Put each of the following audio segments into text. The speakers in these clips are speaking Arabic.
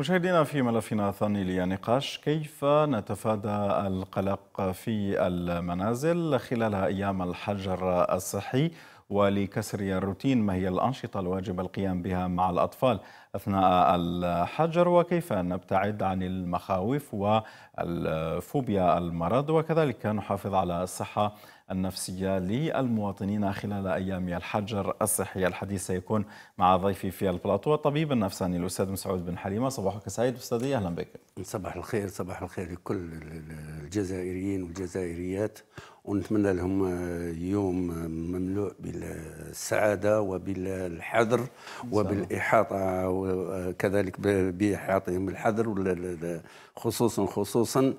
مشاهدينا في ملفنا الثاني لنقاش كيف نتفادى القلق في المنازل خلال أيام الحجر الصحي ولكسر الروتين ما هي الأنشطة الواجب القيام بها مع الأطفال أثناء الحجر وكيف نبتعد عن المخاوف والفوبيا المرض وكذلك نحافظ على الصحة النفسية للمواطنين خلال أيام الحجر الصحي الحديث سيكون مع ضيفي في البلاطو الطبيب النفساني الأستاذ مسعود بن حليمة صباحك سعيد أستاذي أهلا بك صباح الخير صباح الخير لكل الجزائريين والجزائريات ونتمنى لهم يوم مملوء بالسعادة وبالحذر وبالإحاطة وكذلك بإحاطهم الحذر خصوصا خصوصا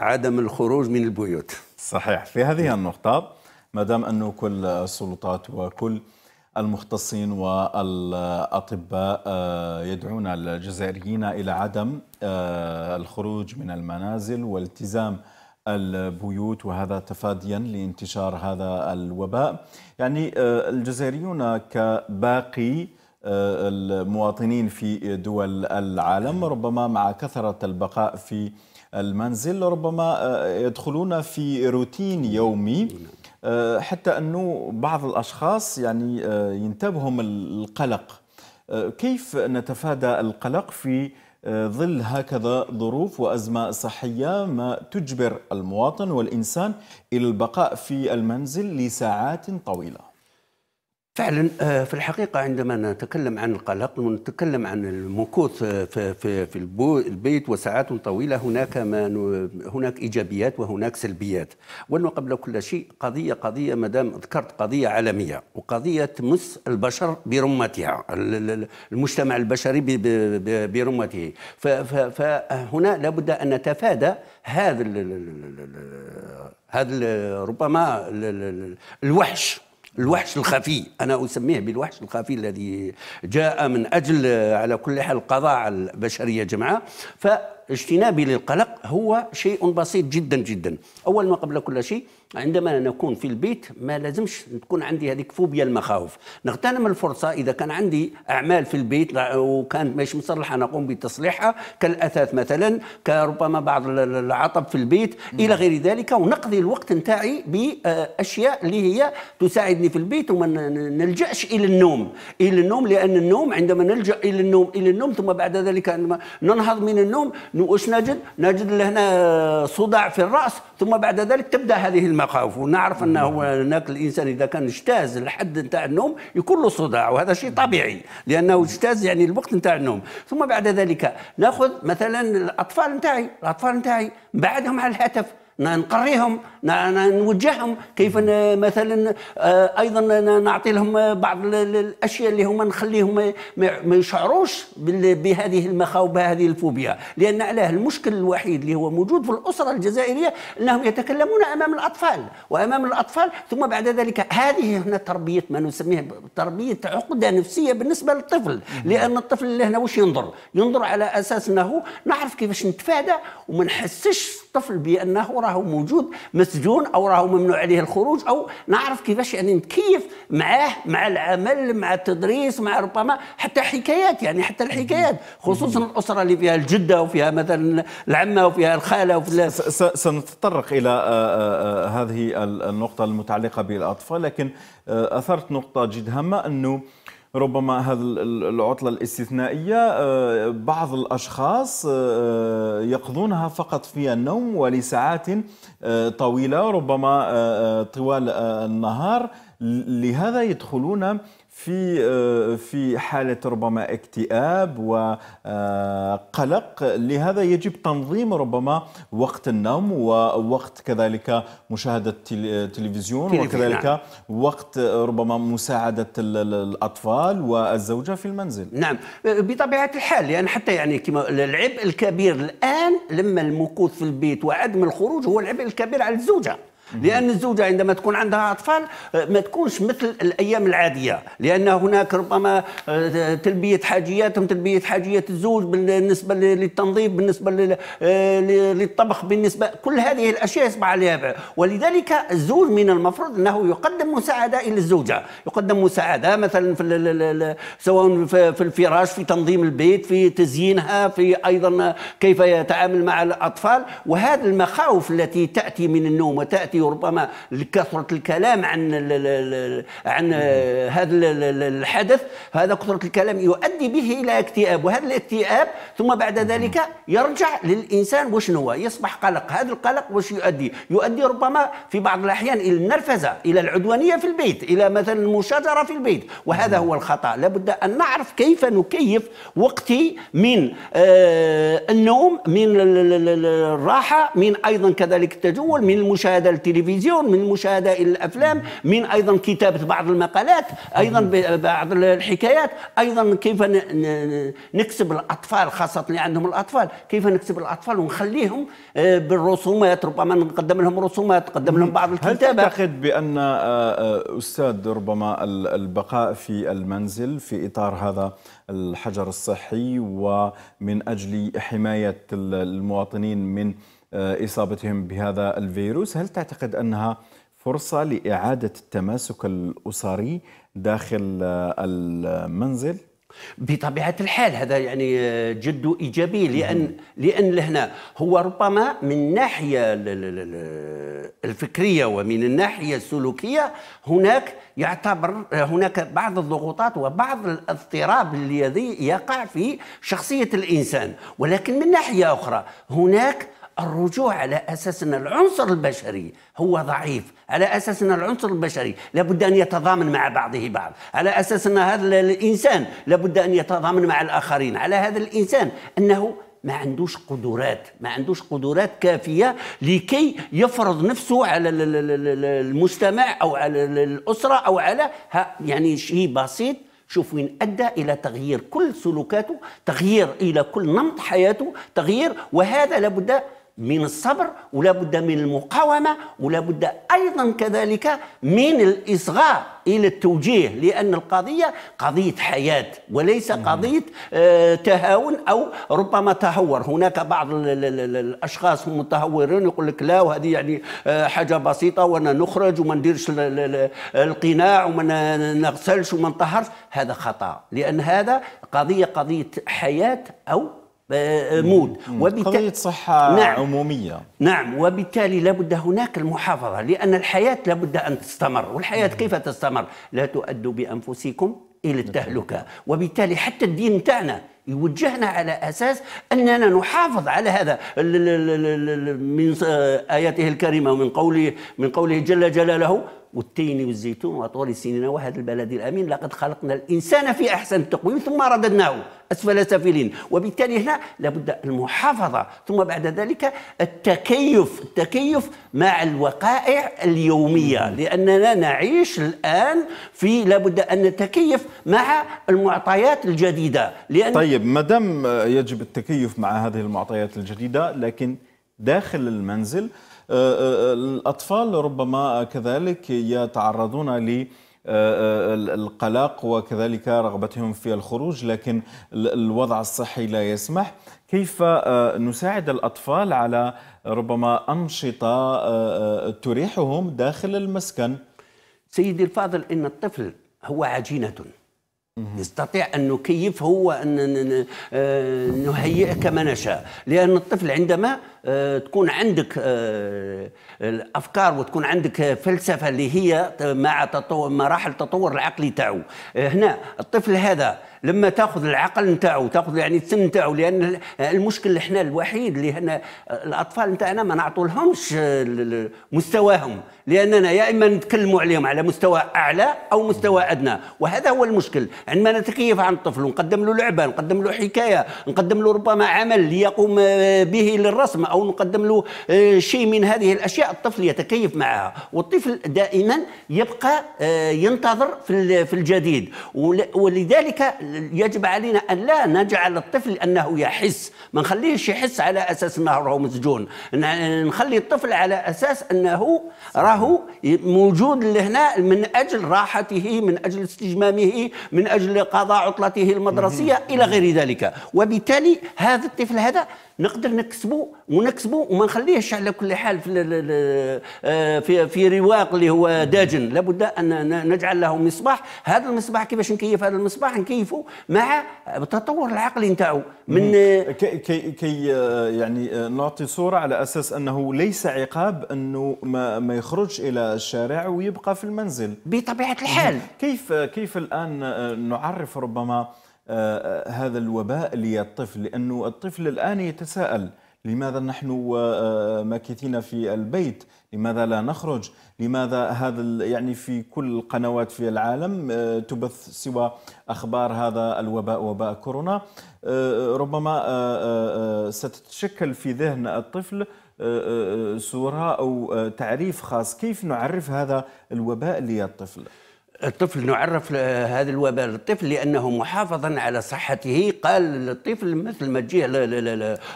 عدم الخروج من البيوت صحيح في هذه النقطة ما دام أنه كل السلطات وكل المختصين والأطباء آه، يدعون الجزائريين إلى عدم آه، الخروج من المنازل والتزام البيوت وهذا تفاديا لانتشار هذا الوباء يعني آه، الجزائريون كباقي المواطنين في دول العالم ربما مع كثرة البقاء في المنزل ربما آه، يدخلون في روتين يومي آه، حتى أنه بعض الأشخاص يعني آه، ينتابهم القلق كيف نتفادى القلق في ظل هكذا ظروف وأزمة صحية ما تجبر المواطن والإنسان إلى البقاء في المنزل لساعات طويلة فعلا آه، في الحقيقة عندما نتكلم عن القلق ونتكلم عن المكوث آه، في, البيت وساعات طويلة هناك ما هناك إيجابيات وهناك سلبيات وأنه قبل كل شيء قضية قضية مدام ذكرت قضية عالمية وقضية تمس البشر برمتها المجتمع البشري برمته فهنا لابد أن نتفادى هذا هذا ربما الوحش الوحش الخفي أنا أسميه بالوحش الخفي الذي جاء من أجل على كل حال القضاء على البشرية جمعاء فاجتنابي للقلق هو شيء بسيط جدا جدا أول ما قبل كل شيء عندما نكون في البيت ما لازمش تكون عندي هذيك فوبيا المخاوف نغتنم الفرصه اذا كان عندي اعمال في البيت وكانت مش مصلحه نقوم بتصليحها كالاثاث مثلا كربما بعض العطب في البيت مم. الى غير ذلك ونقضي الوقت نتاعي باشياء اللي هي تساعدني في البيت وما نلجاش الى النوم الى النوم لان النوم عندما نلجا الى النوم الى النوم ثم بعد ذلك ننهض من النوم واش نجد نجد لهنا صداع في الراس ثم بعد ذلك تبدا هذه المخاوف ونعرف انه هناك الانسان اذا كان اجتاز الحد نتاع النوم يكون له صداع وهذا شيء طبيعي لانه اجتاز يعني الوقت نتاع النوم ثم بعد ذلك ناخذ مثلا الاطفال نتاعي الاطفال نتاعي بعدهم على الهاتف نقريهم نوجههم كيف مثلا آه، ايضا نعطي لهم بعض الاشياء اللي هما نخليهم ما يشعروش بهذه المخاوف بهذه الفوبيا لان علاه المشكل الوحيد اللي هو موجود في الاسره الجزائريه انهم يتكلمون امام الاطفال وامام الاطفال ثم بعد ذلك هذه هنا تربيه ما نسميه تربيه عقده نفسيه بالنسبه للطفل لان الطفل اللي هنا واش ينظر ينظر على اساس انه نعرف كيفاش نتفادى وما نحسش الطفل بانه راه موجود مسجون او راه ممنوع عليه الخروج او نعرف كيفاش يعني نتكيف معاه مع العمل مع التدريس مع ربما حتى حكايات يعني حتى الحكايات خصوصا الاسره اللي فيها الجده وفيها مثلا العمه وفيها الخاله وفي سنتطرق الى آه، آه، آه، هذه النقطه المتعلقه بالاطفال لكن اثرت نقطه جد هامه انه ربما هذه العطلة الاستثنائية آه، بعض الأشخاص آه، آه، يقضونها فقط في النوم ولساعات طويلة ربما طوال النهار لهذا يدخلون في آه، في حاله ربما اكتئاب وقلق آه، لهذا يجب تنظيم ربما وقت النوم ووقت كذلك مشاهده التلفزيون وكذلك نعم. وقت ربما مساعده الاطفال والزوجه في المنزل نعم آه، بطبيعه الحال لان يعني حتى يعني كما العبء الكبير الان لما المكوث في البيت وعدم الخروج هو العبء الكبير على الزوجه لان الزوجه عندما تكون عندها اطفال آه، ما تكونش مثل الايام العاديه لان هناك ربما تلبيه آه، حاجياتهم تلبيه حاجيات الزوج بالنسبه للتنظيف بالنسبه آه، للطبخ بالنسبه كل هذه الاشياء يصبح عليها ولذلك الزوج من المفروض انه يقدم مساعده الى الزوجه يقدم مساعده مثلا في سواء في الفراش في تنظيم البيت في تزيينها في ايضا كيف يتعامل مع الاطفال وهذه المخاوف التي تاتي من النوم وتاتي ياتي ربما لكثره الكلام عن عن هذا الحدث هذا كثره الكلام يؤدي به الى اكتئاب وهذا الاكتئاب ثم بعد ذلك يرجع للانسان وشنو هو يصبح قلق هذا القلق وش يؤدي يؤدي ربما في بعض الاحيان الى النرفزه الى العدوانيه في البيت الى مثلا المشاجره في البيت وهذا هو الخطا لابد ان نعرف كيف نكيف وقتي من آه، النوم من الراحه من ايضا كذلك التجول من المشاهده التلفزيون من مشاهدة الأفلام من أيضا كتابة بعض المقالات أيضا بعض الحكايات أيضا كيف نكسب الأطفال خاصة اللي عندهم الأطفال كيف نكسب الأطفال ونخليهم آه، بالرسومات ربما نقدم لهم رسومات نقدم لهم بعض الكتابة هل تعتقد بأن آه، آه، أستاذ ربما البقاء في المنزل في إطار هذا الحجر الصحي ومن أجل حماية المواطنين من آه، اصابتهم بهذا الفيروس هل تعتقد انها فرصه لاعاده التماسك الاسري داخل آه، المنزل بطبيعه الحال هذا يعني آه، جد ايجابي لان لان لهنا هو ربما من الناحيه الفكريه ومن الناحيه السلوكيه هناك يعتبر هناك بعض الضغوطات وبعض الاضطراب الذي يقع في شخصيه الانسان ولكن من ناحيه اخرى هناك الرجوع على اساس ان العنصر البشري هو ضعيف، على اساس ان العنصر البشري لابد ان يتضامن مع بعضه بعض، على اساس ان هذا الانسان لابد ان يتضامن مع الاخرين، على هذا الانسان انه ما عندوش قدرات ما عندوش قدرات كافيه لكي يفرض نفسه على المجتمع او على الاسره او على يعني شيء بسيط شوف وين ادى الى تغيير كل سلوكاته تغيير الى كل نمط حياته تغيير وهذا لابد من الصبر ولا بد من المقاومة ولا بد أيضا كذلك من الإصغاء إلى التوجيه لأن القضية قضية حياة وليس قضية آه، تهاون أو ربما تهور هناك بعض الأشخاص المتهورين يقول لك لا وهذه يعني آه، حاجة بسيطة وأنا نخرج وما نديرش القناع وما نغسلش وما نطهرش هذا خطأ لأن هذا قضية قضية حياة أو آه، آه، مود وبالتالي قضية صحة نعم. عمومية نعم وبالتالي لابد هناك المحافظة لأن الحياة لابد أن تستمر والحياة كيف تستمر لا تؤدوا بأنفسكم إلى نعم. التهلكة وبالتالي حتى الدين نتاعنا يوجهنا على اساس اننا نحافظ على هذا من اياته الكريمه ومن قوله من قوله جل جلاله والتين والزيتون وطول السنين وهذا البلد الامين لقد خلقنا الانسان في احسن تقويم ثم رددناه اسفل سافلين وبالتالي هنا لابد المحافظه ثم بعد ذلك التكيف التكيف مع الوقائع اليوميه لاننا نعيش الان في لابد ان نتكيف مع المعطيات الجديده لان طيب ما دام يجب التكيف مع هذه المعطيات الجديده لكن داخل المنزل آه، آه، الأطفال ربما كذلك يتعرضون ل آه، القلق وكذلك رغبتهم في الخروج لكن الوضع الصحي لا يسمح كيف نساعد الأطفال على ربما أنشطة تريحهم داخل المسكن سيدي الفاضل إن الطفل هو عجينة يستطيع أن نكيف هو أن نهيئه كما نشاء لأن الطفل عندما آه، تكون عندك آه، الافكار وتكون عندك فلسفه اللي هي مع تطور مراحل التطور العقلي تاعو آه، هنا الطفل هذا لما تاخذ العقل نتاعو تاخذ يعني السن نتاعو لان المشكل احنا الوحيد اللي هنا الاطفال نتاعنا ما نعطولهمش مستواهم لاننا يا اما نتكلموا عليهم على مستوى اعلى او مستوى ادنى وهذا هو المشكل عندما نتكيف عن الطفل ونقدم له لعبه نقدم له حكايه نقدم له ربما عمل ليقوم به للرسم او نقدم له آه، شيء من هذه الاشياء الطفل يتكيف معها والطفل دائما يبقى آه، ينتظر في الجديد ولذلك يجب علينا ان لا نجعل الطفل انه يحس ما نخليهش يحس على اساس انه راهو مسجون نخلي الطفل على اساس انه راهو موجود لهنا من اجل راحته من اجل استجمامه من اجل قضاء عطلته المدرسيه الى غير ذلك وبالتالي هذا الطفل هذا نقدر نكسبه ونكسبه وما نخليهش على كل حال في في, في رواق اللي هو داجن لابد ان نجعل له مصباح هذا المصباح كيفاش نكيف هذا المصباح نكيفه مع التطور العقلي نتاعو من كي كي آه، يعني آه، نعطي صوره على اساس انه ليس عقاب انه ما, ما يخرج الى الشارع ويبقى في المنزل بطبيعه الحال كيف آه، كيف الان نعرف ربما آه، آه، هذا الوباء للطفل لأنه الطفل الآن يتساءل لماذا نحن آه، ماكثين في البيت لماذا لا نخرج لماذا هذا يعني في كل القنوات في العالم تبث سوى أخبار هذا الوباء وباء كورونا ربما ستتشكل في ذهن الطفل صورة أو تعريف خاص كيف نعرف هذا الوباء للطفل؟ الطفل نعرف هذا الوباء للطفل لانه محافظا على صحته قال للطفل مثل ما تجيه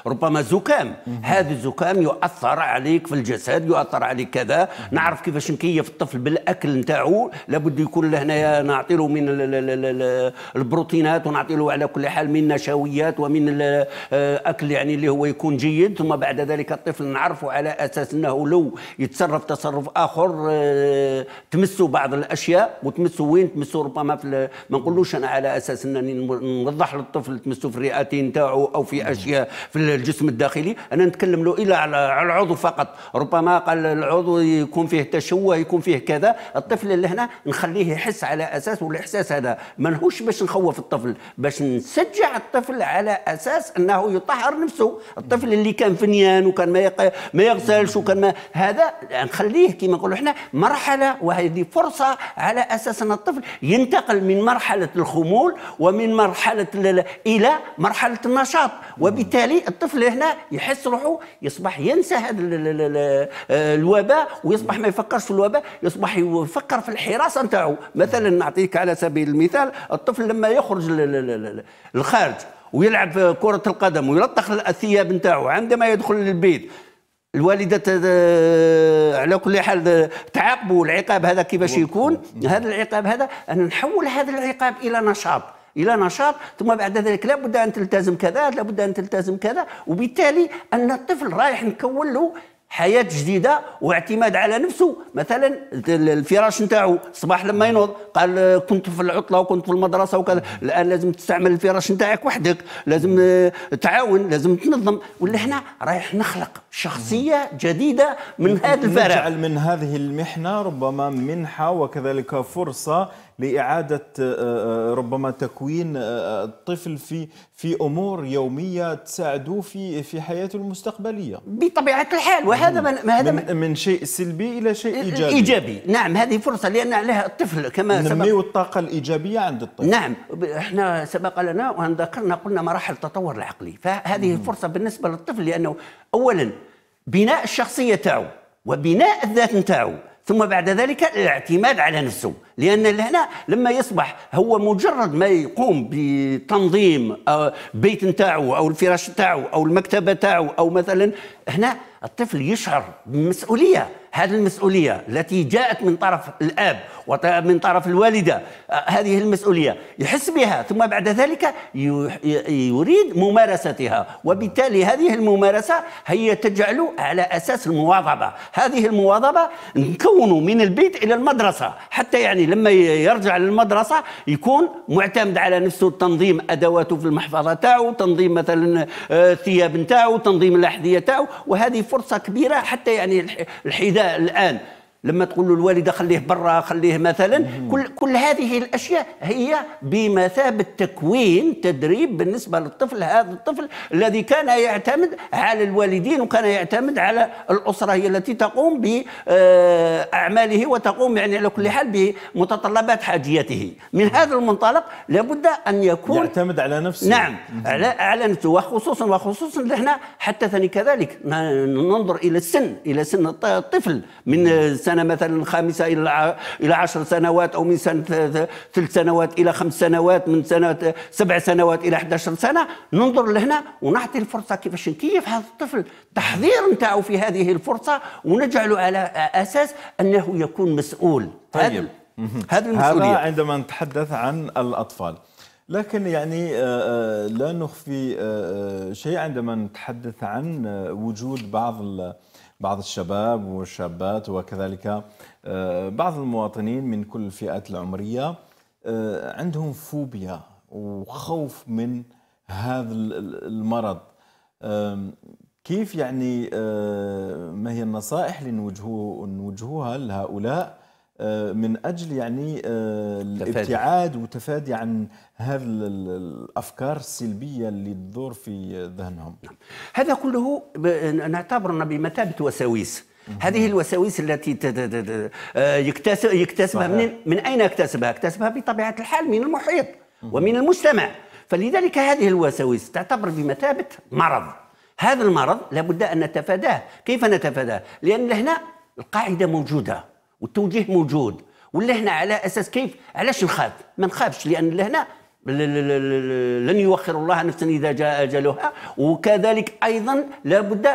ربما زكام هذا الزكام يؤثر عليك في الجسد يؤثر عليك كذا نعرف كيفاش نكيف الطفل بالاكل نتاعو لابد يكون لهنا نعطي له من البروتينات ونعطي له على كل حال من نشويات ومن الاكل آه، يعني اللي هو يكون جيد ثم بعد ذلك الطفل نعرفه على اساس انه لو يتصرف تصرف اخر آه، تمسه بعض الاشياء وتمسوا وين تمسوا ربما في ما نقولوش انا على اساس انني نوضح للطفل تمسوا في الرئتين تاعو او في اشياء في الجسم الداخلي انا نتكلم له الا على العضو فقط ربما قال العضو يكون فيه تشوه يكون فيه كذا الطفل اللي هنا نخليه يحس على اساس والاحساس هذا ماهوش باش نخوف الطفل باش نشجع الطفل على اساس انه يطهر نفسه الطفل اللي كان فنيان وكان ما يق... ما يغسلش وكان ما هذا نخليه كما نقولوا احنا مرحله وهذه فرصه على اساس اساس ان الطفل ينتقل من مرحله الخمول ومن مرحله الى مرحله النشاط وبالتالي الطفل هنا يحس روحه يصبح ينسى هذا الوباء ويصبح ما يفكرش في الوباء يصبح يفكر في الحراسه نتاعو مثلا نعطيك على سبيل المثال الطفل لما يخرج للخارج ويلعب كرة القدم ويلطخ الثياب نتاعو عندما يدخل للبيت الوالده آه، على كل حال آه، تعاقبوا العقاب هذا كيفاش يكون هذا العقاب هذا انا نحول هذا العقاب الى نشاط الى نشاط ثم بعد ذلك لابد ان تلتزم كذا لابد ان تلتزم كذا وبالتالي ان الطفل رايح نكون له حياه جديده واعتماد على نفسه مثلا الفراش نتاعو الصباح لما ينوض قال كنت في العطله وكنت في المدرسه وكذا الان لازم تستعمل الفراش نتاعك وحدك لازم آه، تعاون لازم تنظم ولا هنا رايح نخلق شخصيه جديده من هذا الفراغ نجعل من هذه المحنه ربما منحه وكذلك فرصه لاعاده آه، آه، آه، ربما تكوين الطفل في في امور يوميه تساعده في في حياته المستقبليه بطبيعه الحال وهذا من هذا من, من شيء سلبي الى شيء ايجابي ايجابي نعم هذه فرصه لان عليها الطفل كما سبق الطاقه الايجابيه عند الطفل نعم احنا سبق لنا وان ذكرنا قلنا مراحل التطور العقلي فهذه مم. فرصه بالنسبه للطفل لانه اولا بناء الشخصيه تاعو وبناء الذات نتاعو ثم بعد ذلك الاعتماد على نفسه لان هنا لما يصبح هو مجرد ما يقوم بتنظيم آه، بيت نتاعو او الفراش نتاعو او المكتبه نتاعو او مثلا هنا الطفل يشعر بمسؤوليه هذه المسؤوليه التي جاءت من طرف الاب ومن طرف الوالده آه، هذه المسؤوليه يحس بها ثم بعد ذلك يريد ممارستها وبالتالي هذه الممارسه هي تجعل على اساس المواظبه هذه المواظبه نكون من البيت الى المدرسه حتى يعني يعني لما يرجع للمدرسه يكون معتمد على نفسه تنظيم ادواته في المحفظه تاعو تنظيم مثلا آه، الثياب تاعه تنظيم الاحذيه تاعو وهذه فرصه كبيره حتى يعني الحذاء الان لما تقول له الوالده خليه برا خليه مثلا كل كل هذه الاشياء هي بمثابه تكوين تدريب بالنسبه للطفل هذا الطفل الذي كان يعتمد على الوالدين وكان يعتمد على الاسره هي التي تقوم باعماله وتقوم يعني على كل حال بمتطلبات حاجيته من هذا المنطلق لابد ان يكون يعتمد على نفسه نعم على على نفسه وخصوصا وخصوصا نحن حتى ثاني كذلك ننظر الى السن الى سن الطفل من سنه سنة مثلا خامسة إلى إلى عشر سنوات أو من سنة ثلاث سنوات إلى خمس سنوات من سنة سبع سنوات إلى 11 سنة ننظر لهنا ونعطي الفرصة كيفاش نكيف هذا الطفل تحذير نتاعو في هذه الفرصة ونجعله على أساس أنه يكون مسؤول طيب هذا المسؤولية هذا عندما نتحدث عن الأطفال لكن يعني آه، آه، لا نخفي آه، شيء عندما نتحدث عن وجود بعض بعض الشباب والشابات وكذلك آه، بعض المواطنين من كل الفئات العمرية آه، عندهم فوبيا وخوف من هذا المرض كيف يعني آه، ما هي النصائح اللي نوجهوها لهؤلاء آه، من اجل يعني آه، الابتعاد وتفادي عن هذه الافكار السلبيه اللي تدور في ذهنهم نعم. هذا كله نعتبرنا بمثابه وساويس هذه الوساوس التي آه، يكتسبها من من اين يكتسبها؟ اكتسبها بطبيعه الحال من المحيط ومن المجتمع فلذلك هذه الوساوس تعتبر بمثابه مرض هذا المرض لابد ان نتفاداه كيف نتفاداه؟ لان هنا القاعده موجوده والتوجيه موجود ولا هنا على اساس كيف علاش نخاف ما نخافش لان لهنا لن يوخر الله نفسا اذا جاء اجلها وكذلك ايضا لابد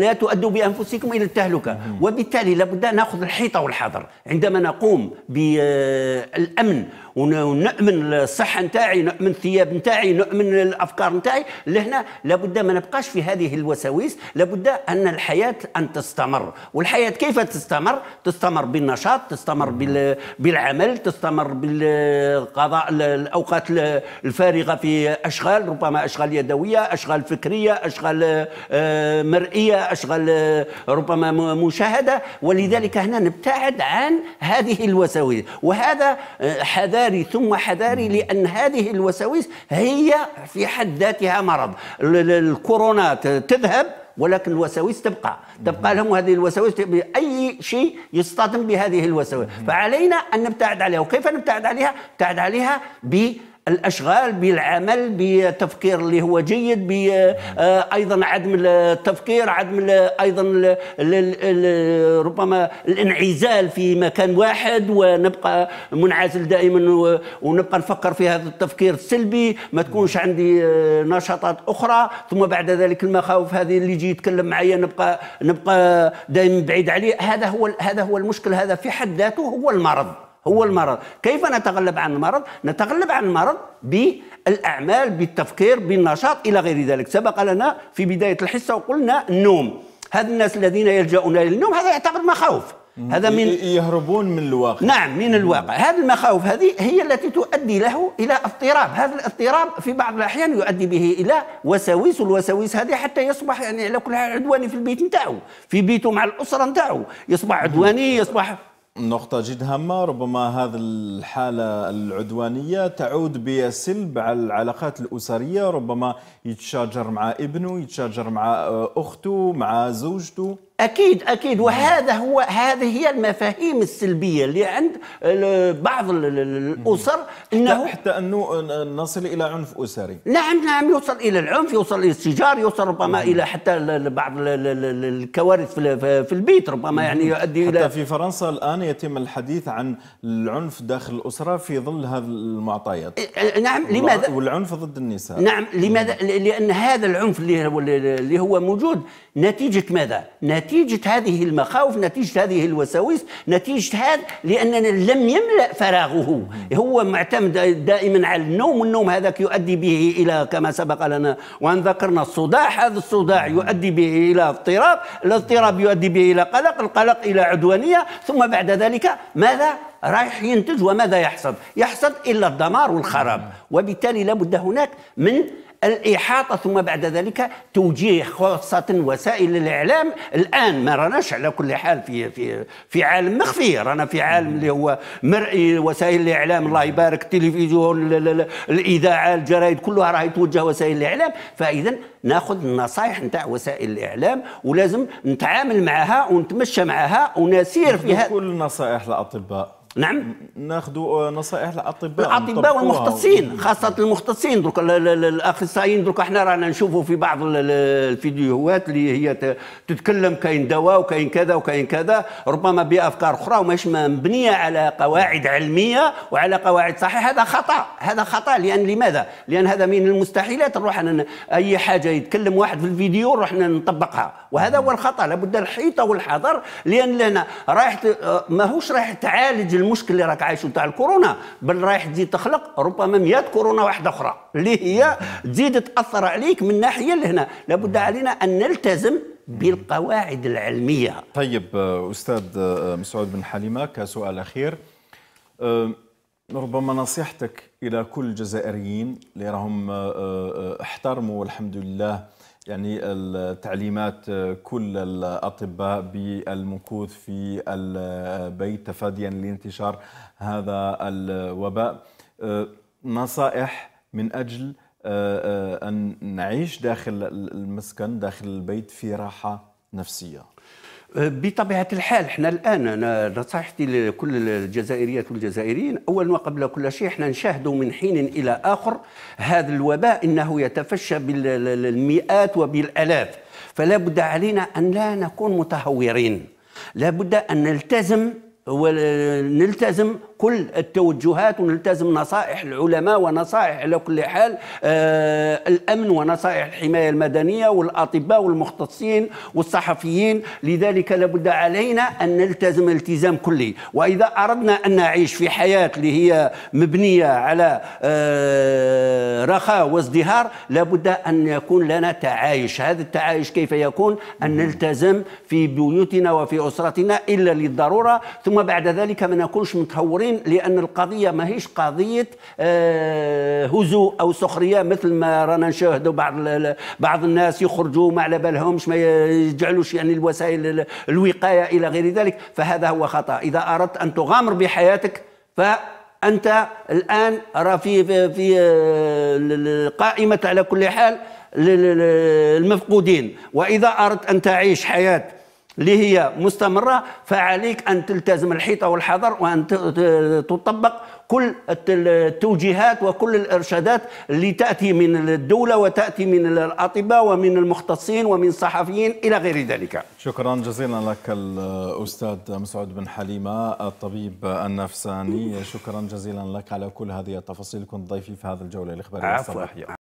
لا تؤدوا بانفسكم الى التهلكه وبالتالي لابد ناخذ الحيطه والحذر عندما نقوم بالامن ونؤمن الصحه نتاعي نؤمن الثياب نتاعي نؤمن الافكار نتاعي لهنا لابد ما نبقاش في هذه الوساويس لابد ان الحياه ان تستمر والحياه كيف تستمر تستمر بالنشاط تستمر بالعمل تستمر بالقضاء الاوقات الطاقات الفارغه في اشغال ربما اشغال يدويه اشغال فكريه اشغال آه، مرئيه اشغال آه، ربما مشاهده ولذلك هنا نبتعد عن هذه الوساوس وهذا آه، حذاري ثم حذاري لان هذه الوساوس هي في حد ذاتها مرض الكورونا تذهب ولكن الوساوس تبقى تبقى لهم هذه الوساوس اي شيء يصطدم بهذه الوساوس فعلينا ان نبتعد عليها وكيف نبتعد عليها نبتعد عليها ب الاشغال بالعمل بتفكير اللي هو جيد آه، ايضا عدم التفكير عدم ايضا ربما الانعزال في مكان واحد ونبقى منعزل دائما ونبقى نفكر في هذا التفكير السلبي ما تكونش عندي آه، نشاطات اخرى ثم بعد ذلك المخاوف هذه اللي يجي يتكلم معايا نبقى نبقى دائما بعيد عليه هذا هو هذا هو المشكل هذا في حد ذاته هو المرض هو المرض كيف نتغلب عن المرض نتغلب عن المرض بالاعمال بالتفكير بالنشاط الى غير ذلك سبق لنا في بدايه الحصه وقلنا النوم هذا الناس الذين يلجؤون النوم هذا يعتبر مخاوف هذا من يهربون من الواقع نعم من الواقع هذه المخاوف هذه هي التي تؤدي له الى اضطراب هذا الاضطراب في بعض الاحيان يؤدي به الى وساويس والوساويس هذه حتى يصبح يعني على كل حال عدواني في البيت نتاعو في بيته مع الاسره نتاعو يصبح عدواني يصبح نقطة جد هامة ربما هذه الحالة العدوانية تعود بسلب على العلاقات الأسرية ربما يتشاجر مع ابنه يتشاجر مع أخته مع زوجته اكيد اكيد نعم. وهذا هو هذه هي المفاهيم السلبيه اللي عند بعض الاسر انه حتى, انه نصل الى عنف اسري نعم نعم يوصل الى العنف يوصل الى السجار يوصل ربما مم. نعم. الى حتى بعض الكوارث في البيت ربما يعني نعم. يؤدي الى حتى في فرنسا الان يتم الحديث عن العنف داخل الاسره في ظل هذه المعطيات إيه، إيه، نعم لماذا والعنف ضد النساء نعم لماذا لان هذا العنف اللي هو موجود نتيجة ماذا؟ نتيجة هذه المخاوف نتيجة هذه الوساوس نتيجة هذا لأننا لم يملأ فراغه هو معتمد دائما على النوم والنوم هذاك يؤدي به إلى كما سبق لنا وأن ذكرنا الصداع هذا الصداع يؤدي به إلى اضطراب الاضطراب يؤدي به إلى قلق القلق إلى عدوانية ثم بعد ذلك ماذا؟ رايح ينتج وماذا يحصد؟ يحصد إلا الدمار والخراب وبالتالي لابد هناك من الإحاطة ثم بعد ذلك توجيه خاصة وسائل الإعلام الآن ما راناش على كل حال في في في عالم مخفي رانا في عالم اللي هو مرئي وسائل الإعلام الله يبارك التلفزيون الإذاعة الجرايد كلها راهي توجه وسائل الإعلام فإذا ناخذ النصائح نتاع وسائل الاعلام ولازم نتعامل معها ونتمشى معها ونسير فيها كل نصائح الاطباء نعم ناخذ آه، نصائح الاطباء الاطباء والمختصين خاصه المختصين درك الاخصائيين درك احنا رانا نشوفوا في بعض الفيديوهات اللي هي تتكلم كاين دواء وكاين كذا وكاين كذا ربما بافكار اخرى وماش مبنيه على قواعد علميه وعلى قواعد صحيحه هذا خطا هذا خطا لان لماذا؟ لان هذا من المستحيلات نروح اي حاجه يتكلم واحد في الفيديو نروح نطبقها وهذا هو الخطا لابد الحيطه والحذر لان لنا رايح آه، ماهوش رايح تعالج المشكل اللي راك عايشه تاع الكورونا بل رايح تزيد تخلق ربما 100 كورونا واحده اخرى اللي هي تزيد تاثر عليك من ناحيه لهنا لابد نعم. علينا ان نلتزم بالقواعد العلميه طيب استاذ آه، مسعود بن حليمه كسؤال اخير آه، ربما نصيحتك الى كل الجزائريين اللي راهم آه، احترموا والحمد لله يعني التعليمات آه، كل الأطباء بالمكوث في البيت تفاديا لانتشار هذا الوباء آه، نصائح من أجل آه، أن نعيش داخل المسكن داخل البيت في راحة نفسية بطبيعه الحال احنا الان انا نصيحتي لكل الجزائريات والجزائريين اولا وقبل كل شيء احنا نشاهد من حين الى اخر هذا الوباء انه يتفشى بالمئات وبالالاف فلا بد علينا ان لا نكون متهورين لا بد ان نلتزم ونلتزم كل التوجهات ونلتزم نصائح العلماء ونصائح على كل حال آه الامن ونصائح الحمايه المدنيه والاطباء والمختصين والصحفيين لذلك لابد علينا ان نلتزم التزام كلي واذا اردنا ان نعيش في حياه اللي هي مبنيه على آه رخاء وازدهار لابد ان يكون لنا تعايش هذا التعايش كيف يكون ان نلتزم في بيوتنا وفي اسرتنا الا للضروره ثم بعد ذلك ما نكونش متهورين مستمرين لان القضيه ماهيش قضيه آه، هزوء او سخريه مثل ما رانا نشاهدوا بعض بعض الناس يخرجوا ما على بالهمش ما يجعلوش يعني الوسائل الوقايه الى غير ذلك فهذا هو خطا اذا اردت ان تغامر بحياتك ف انت الان راه في في آه، قائمه على كل حال المفقودين واذا اردت ان تعيش حياه اللي هي مستمرة فعليك أن تلتزم الحيطة والحذر وأن تطبق كل التوجيهات وكل الإرشادات اللي تأتي من الدولة وتأتي من الأطباء ومن المختصين ومن الصحفيين إلى غير ذلك شكرا جزيلا لك الأستاذ مسعود بن حليمة الطبيب النفساني شكرا جزيلا لك على كل هذه التفاصيل كنت ضيفي في هذا الجولة الإخبارية الصباحية